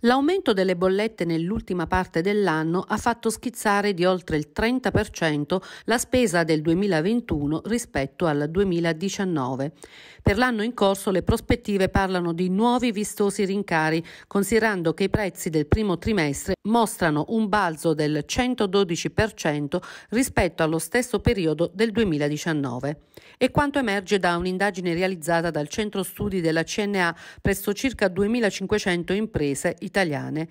L'aumento delle bollette nell'ultima parte dell'anno ha fatto schizzare di oltre il 30% la spesa del 2021 rispetto al 2019. Per l'anno in corso le prospettive parlano di nuovi vistosi rincari, considerando che i prezzi del primo trimestre mostrano un balzo del 112% rispetto allo stesso periodo del 2019. E quanto emerge da un'indagine realizzata dal Centro Studi della CNA presso circa 2500 imprese italiane.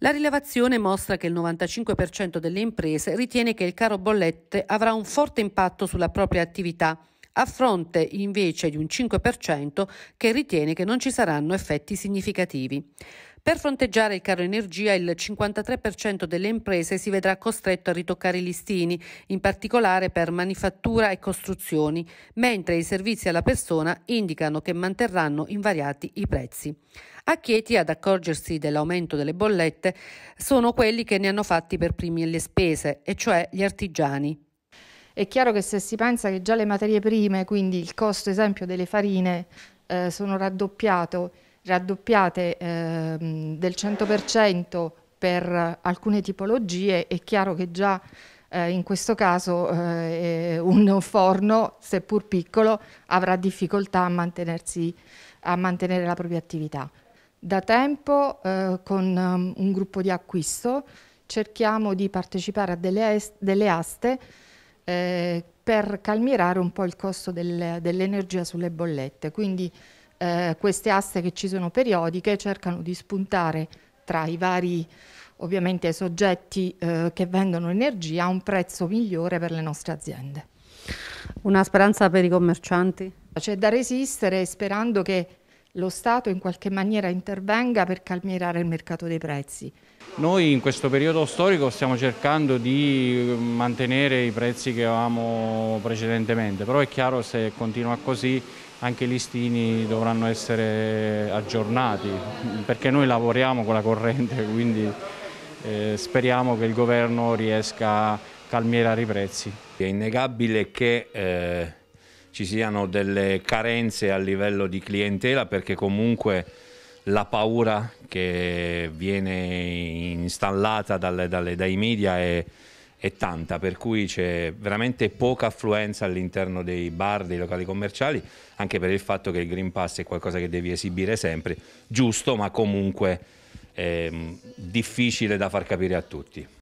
La rilevazione mostra che il 95% delle imprese ritiene che il caro bollette avrà un forte impatto sulla propria attività, a fronte invece di un 5% che ritiene che non ci saranno effetti significativi. Per fronteggiare il caro energia il 53% delle imprese si vedrà costretto a ritoccare i listini, in particolare per manifattura e costruzioni, mentre i servizi alla persona indicano che manterranno invariati i prezzi. A Chieti ad accorgersi dell'aumento delle bollette sono quelli che ne hanno fatti per primi le spese, e cioè gli artigiani. È chiaro che se si pensa che già le materie prime, quindi il costo esempio delle farine, eh, sono raddoppiato, raddoppiate eh, del 100% per alcune tipologie, è chiaro che già eh, in questo caso eh, un forno, seppur piccolo, avrà difficoltà a, a mantenere la propria attività. Da tempo eh, con ehm, un gruppo di acquisto cerchiamo di partecipare a delle, delle aste eh, per calmierare un po' il costo del, dell'energia sulle bollette, quindi eh, queste aste che ci sono periodiche cercano di spuntare tra i vari ovviamente soggetti eh, che vendono energia a un prezzo migliore per le nostre aziende. Una speranza per i commercianti? C'è da resistere sperando che lo Stato in qualche maniera intervenga per calmierare il mercato dei prezzi. Noi in questo periodo storico stiamo cercando di eh, mantenere i prezzi che avevamo precedentemente, però è chiaro se continua così anche i listini dovranno essere aggiornati, perché noi lavoriamo con la corrente, quindi eh, speriamo che il governo riesca a calmierare i prezzi. È innegabile che... Eh ci siano delle carenze a livello di clientela perché comunque la paura che viene installata dalle, dalle, dai media è, è, tanta, per cui c'è veramente poca affluenza all'interno dei bar, dei locali commerciali, anche per il fatto che il Green Pass è qualcosa che devi esibire sempre, giusto, ma comunque eh, difficile da far capire a tutti.